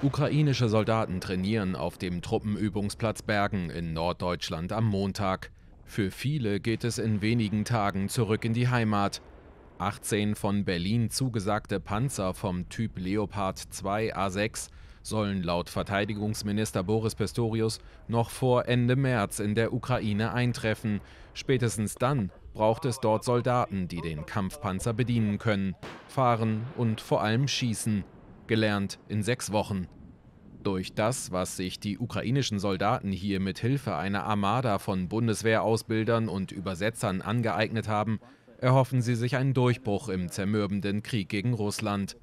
Ukrainische Soldaten trainieren auf dem Truppenübungsplatz Bergen in Norddeutschland am Montag. Für viele geht es in wenigen Tagen zurück in die Heimat. 18 von Berlin zugesagte Panzer vom Typ Leopard 2 A6 sollen laut Verteidigungsminister Boris Pistorius noch vor Ende März in der Ukraine eintreffen. Spätestens dann braucht es dort Soldaten, die den Kampfpanzer bedienen können, fahren und vor allem schießen gelernt in sechs Wochen. Durch das, was sich die ukrainischen Soldaten hier mit Hilfe einer Armada von Bundeswehrausbildern und Übersetzern angeeignet haben, erhoffen sie sich einen Durchbruch im zermürbenden Krieg gegen Russland.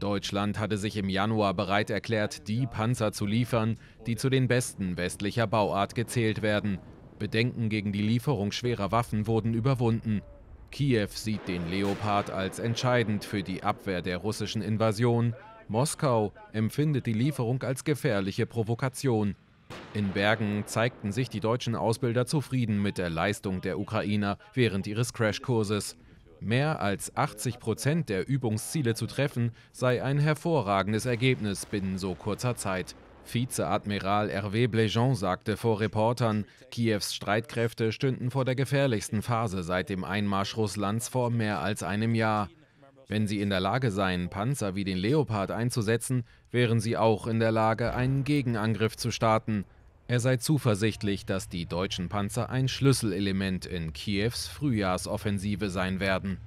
Deutschland hatte sich im Januar bereit erklärt, die Panzer zu liefern, die zu den besten westlicher Bauart gezählt werden. Bedenken gegen die Lieferung schwerer Waffen wurden überwunden. Kiew sieht den Leopard als entscheidend für die Abwehr der russischen Invasion Moskau empfindet die Lieferung als gefährliche Provokation. In Bergen zeigten sich die deutschen Ausbilder zufrieden mit der Leistung der Ukrainer während ihres Crashkurses. Mehr als 80 Prozent der Übungsziele zu treffen, sei ein hervorragendes Ergebnis binnen so kurzer Zeit. Vizeadmiral Hervé Bléjean sagte vor Reportern, Kiews Streitkräfte stünden vor der gefährlichsten Phase seit dem Einmarsch Russlands vor mehr als einem Jahr. Wenn sie in der Lage seien, Panzer wie den Leopard einzusetzen, wären sie auch in der Lage, einen Gegenangriff zu starten. Er sei zuversichtlich, dass die deutschen Panzer ein Schlüsselelement in Kiews Frühjahrsoffensive sein werden.